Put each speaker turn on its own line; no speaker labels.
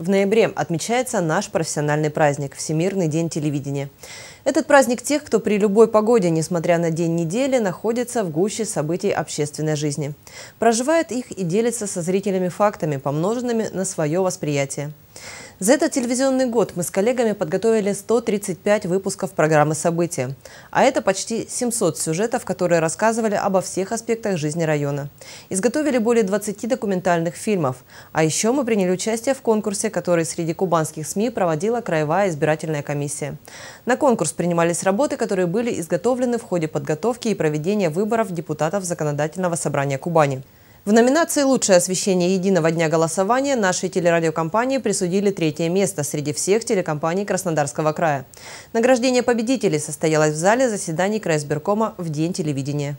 В ноябре отмечается наш профессиональный праздник – Всемирный день телевидения. Этот праздник тех, кто при любой погоде, несмотря на день недели, находится в гуще событий общественной жизни. Проживает их и делится со зрителями фактами, помноженными на свое восприятие. За этот телевизионный год мы с коллегами подготовили 135 выпусков программы «События». А это почти 700 сюжетов, которые рассказывали обо всех аспектах жизни района. Изготовили более 20 документальных фильмов. А еще мы приняли участие в конкурсе, который среди кубанских СМИ проводила Краевая избирательная комиссия. На конкурс принимались работы, которые были изготовлены в ходе подготовки и проведения выборов депутатов Законодательного собрания Кубани. В номинации «Лучшее освещение единого дня голосования» нашей телерадиокомпании присудили третье место среди всех телекомпаний Краснодарского края. Награждение победителей состоялось в зале заседаний Крайсберкома в День телевидения.